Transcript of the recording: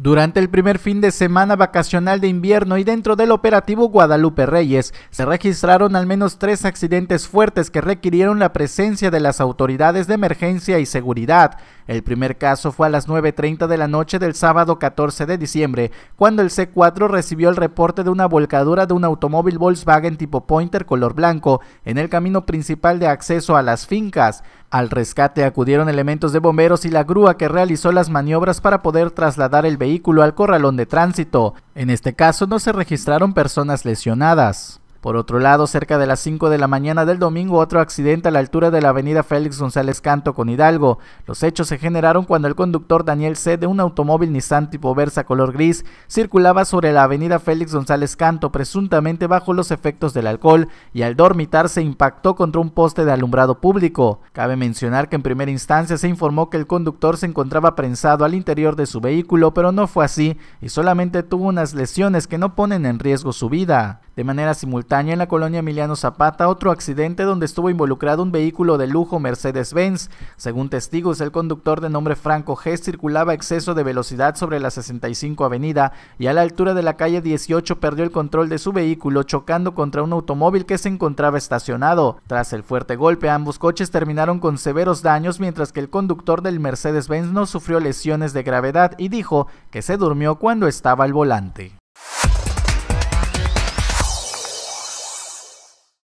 Durante el primer fin de semana vacacional de invierno y dentro del operativo Guadalupe Reyes, se registraron al menos tres accidentes fuertes que requirieron la presencia de las autoridades de emergencia y seguridad. El primer caso fue a las 9.30 de la noche del sábado 14 de diciembre, cuando el C4 recibió el reporte de una volcadura de un automóvil Volkswagen tipo Pointer color blanco en el camino principal de acceso a las fincas. Al rescate acudieron elementos de bomberos y la grúa que realizó las maniobras para poder trasladar el vehículo al corralón de tránsito. En este caso no se registraron personas lesionadas. Por otro lado, cerca de las 5 de la mañana del domingo, otro accidente a la altura de la avenida Félix González Canto con Hidalgo. Los hechos se generaron cuando el conductor Daniel C. de un automóvil Nissan tipo Versa color gris circulaba sobre la avenida Félix González Canto, presuntamente bajo los efectos del alcohol, y al dormitar se impactó contra un poste de alumbrado público. Cabe mencionar que en primera instancia se informó que el conductor se encontraba prensado al interior de su vehículo, pero no fue así, y solamente tuvo unas lesiones que no ponen en riesgo su vida. De manera simultánea en la colonia Emiliano Zapata, otro accidente donde estuvo involucrado un vehículo de lujo Mercedes-Benz. Según testigos, el conductor de nombre Franco G circulaba a exceso de velocidad sobre la 65 Avenida y a la altura de la calle 18 perdió el control de su vehículo chocando contra un automóvil que se encontraba estacionado. Tras el fuerte golpe, ambos coches terminaron con severos daños mientras que el conductor del Mercedes-Benz no sufrió lesiones de gravedad y dijo que se durmió cuando estaba al volante.